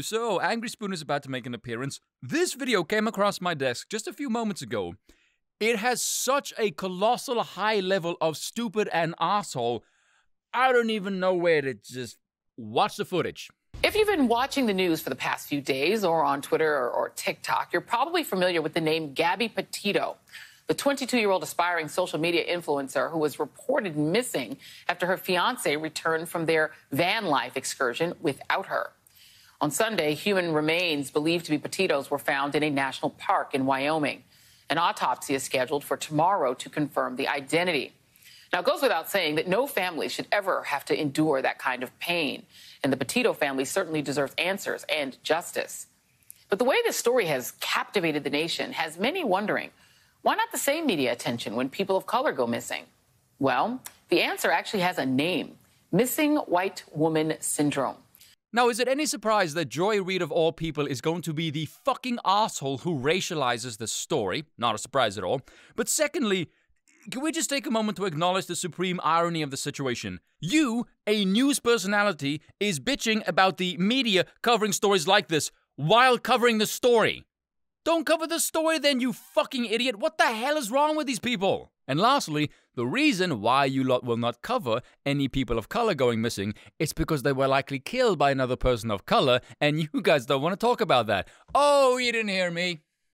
So, Angry Spoon is about to make an appearance. This video came across my desk just a few moments ago. It has such a colossal high level of stupid and asshole. I don't even know where to just watch the footage. If you've been watching the news for the past few days or on Twitter or, or TikTok, you're probably familiar with the name Gabby Petito. The 22 year old aspiring social media influencer who was reported missing after her fiance returned from their van life excursion without her. On Sunday, human remains believed to be Petitos were found in a national park in Wyoming. An autopsy is scheduled for tomorrow to confirm the identity. Now, it goes without saying that no family should ever have to endure that kind of pain. And the Petito family certainly deserves answers and justice. But the way this story has captivated the nation has many wondering why not the same media attention when people of color go missing? Well, the answer actually has a name missing white woman syndrome. Now, is it any surprise that Joy Reid of all people is going to be the fucking asshole who racializes the story? Not a surprise at all. But secondly, can we just take a moment to acknowledge the supreme irony of the situation? You, a news personality, is bitching about the media covering stories like this while covering the story. Don't cover the story then, you fucking idiot. What the hell is wrong with these people? And lastly, the reason why you lot will not cover any people of color going missing is because they were likely killed by another person of color, and you guys don't want to talk about that. Oh, you didn't hear me.